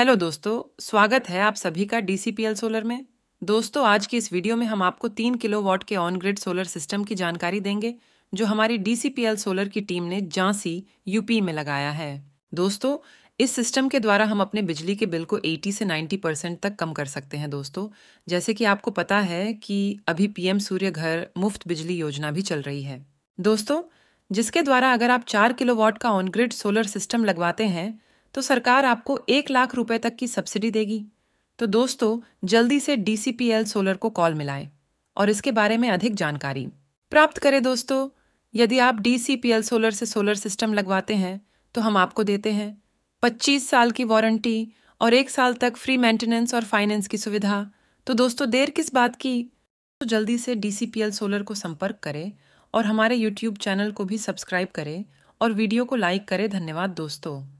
hello दोस्तों स्वागत है आप सभी का डीसीपीएल सोलर में दोस्तों आज की इस वीडियो में हम आपको तीन किलो वॉट के ऑन ग्रिड सोलर सिस्टम की जानकारी देंगे जो हमारी डीसीपीएल सोलर की टीम ने झांसी यूपी में लगाया है दोस्तों इस सिस्टम के द्वारा हम अपने बिजली के बिल को 80 से 90 परसेंट तक कम कर सकते हैं दोस्तों जैसे कि आपको पता है कि अभी पीएम सूर्य घर मुफ्त बिजली योजना भी चल रही है दोस्तों जिसके द्वारा अगर आप चार किलोवाट का ऑन ग्रिड सोलर सिस्टम लगवाते हैं तो सरकार आपको एक लाख रुपए तक की सब्सिडी देगी तो दोस्तों जल्दी से डीसीपीएल सोलर को कॉल मिलाएं और इसके बारे में अधिक जानकारी प्राप्त करें दोस्तों यदि आप डीसीपीएल सोलर से सोलर सिस्टम लगवाते हैं तो हम आपको देते हैं 25 साल की वारंटी और एक साल तक फ्री मेंटेनेंस और फाइनेंस की सुविधा तो दोस्तों देर किस बात की तो जल्दी से डीसीपीएल सोलर को संपर्क करें और हमारे यूट्यूब चैनल को भी सब्सक्राइब करें और वीडियो को लाइक करें धन्यवाद दोस्तों